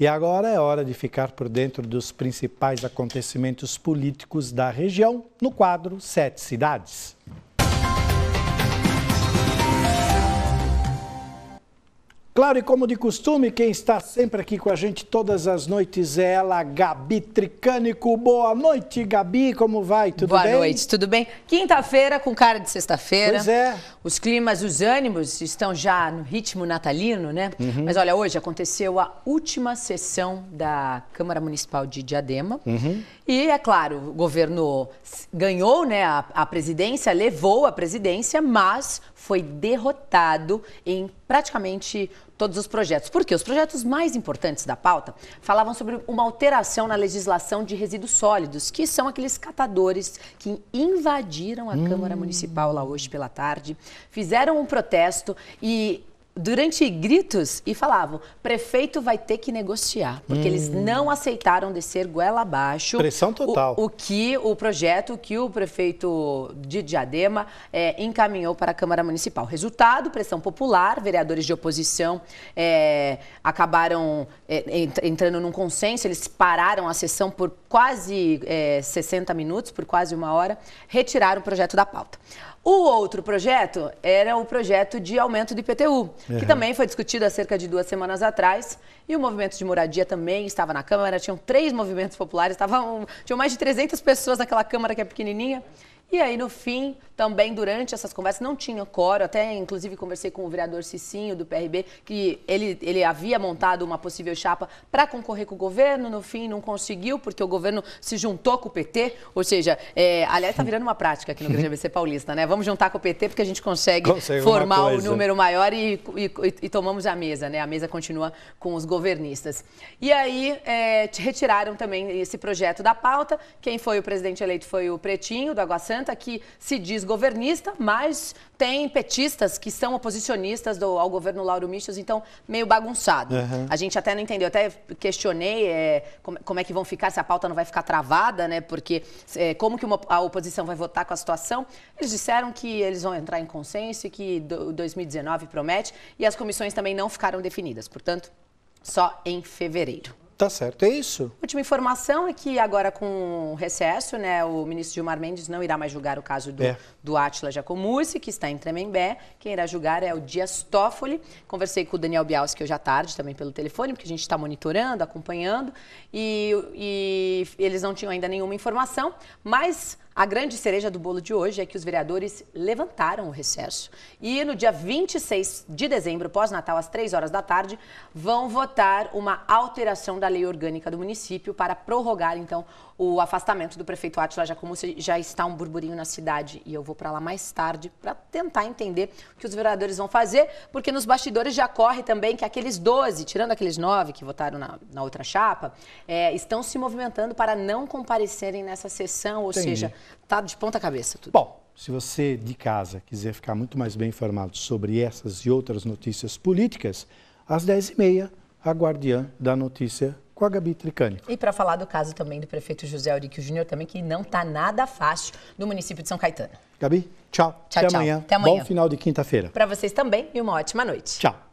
E agora é hora de ficar por dentro dos principais acontecimentos políticos da região no quadro Sete Cidades. Claro, e como de costume, quem está sempre aqui com a gente todas as noites é ela, Gabi Tricânico. Boa noite, Gabi, como vai? Tudo Boa bem? Boa noite, tudo bem? Quinta-feira com cara de sexta-feira. Pois é. Os climas, os ânimos estão já no ritmo natalino, né? Uhum. Mas olha, hoje aconteceu a última sessão da Câmara Municipal de Diadema. Uhum. E, é claro, o governo ganhou né, a, a presidência, levou a presidência, mas foi derrotado em praticamente todos os projetos. Porque os projetos mais importantes da pauta falavam sobre uma alteração na legislação de resíduos sólidos, que são aqueles catadores que invadiram a hum. Câmara Municipal lá hoje pela tarde, fizeram um protesto e durante gritos e falavam: prefeito vai ter que negociar, porque hum. eles não aceitaram descer goela abaixo. Pressão total. O, o que o projeto que o prefeito de Diadema é, encaminhou para a Câmara Municipal. Resultado: pressão popular, vereadores de oposição é, acabaram é, entrando num consenso, eles pararam a sessão por quase 60 minutos, por quase uma hora, retiraram o projeto da pauta. O outro projeto era o projeto de aumento do IPTU, uhum. que também foi discutido há cerca de duas semanas atrás. E o movimento de moradia também estava na Câmara, tinham três movimentos populares, estavam, tinham mais de 300 pessoas naquela Câmara que é pequenininha. E aí, no fim, também durante essas conversas, não tinha coro, até inclusive conversei com o vereador Cicinho do PRB, que ele, ele havia montado uma possível chapa para concorrer com o governo, no fim não conseguiu, porque o governo se juntou com o PT, ou seja, é, aliás, está virando uma prática aqui no Grande ABC Paulista, né? Vamos juntar com o PT porque a gente consegue Consegue formar o um número maior e, e, e, tomamos a mesa, né? A mesa continua com os governistas. E aí é, retiraram também esse projeto da pauta. Quem foi o presidente eleito foi o Pretinho, do Água Santa que se diz governista, mas tem petistas que são oposicionistas do, ao governo Lauro Michels, então meio bagunçado. Uhum. A gente até não entendeu, até questionei é, como, como, é que vão ficar, se a pauta não vai ficar travada, né? Porque é, como que uma, a oposição vai votar com a situação? Eles disseram que eles vão entrar em consenso e que do, 2019 promete, e as comissões também não ficaram definidas, portanto, só em fevereiro. Tá certo, é isso. Última informação é que agora com o recesso, né, o ministro Gilmar Mendes não irá mais julgar o caso do, é. do Atila Jacomursi, que está em Tremembé. Quem irá julgar é o Dias Toffoli. Conversei com o Daniel Bialski hoje à tarde, também pelo telefone, porque a gente está monitorando, acompanhando. E, e eles não tinham ainda nenhuma informação, mas a grande cereja do bolo de hoje é que os vereadores levantaram o recesso. E no dia 26 de dezembro, pós-Natal, às 3 horas da tarde, vão votar uma alteração da lei orgânica do município para prorrogar, então, o afastamento do prefeito Átila Jacumussa. Já está um burburinho na cidade e eu vou para lá mais tarde para tentar entender o que os vereadores vão fazer, porque nos bastidores já corre também que aqueles 12, tirando aqueles 9 que votaram na, na outra chapa, é, estão se movimentando para não comparecerem nessa sessão, ou Entendi. seja, está de ponta cabeça tudo. Bom, se você de casa quiser ficar muito mais bem informado sobre essas e outras notícias políticas, às 10h30, a guardiã da notícia com a Gabi Tricani. E para falar do caso também do prefeito José Auríquio Júnior, também que não está nada fácil no município de São Caetano. Gabi, tchau. Tchau, Até tchau. Amanhã. Até amanhã. Bom final de quinta-feira. Para vocês também e uma ótima noite. Tchau.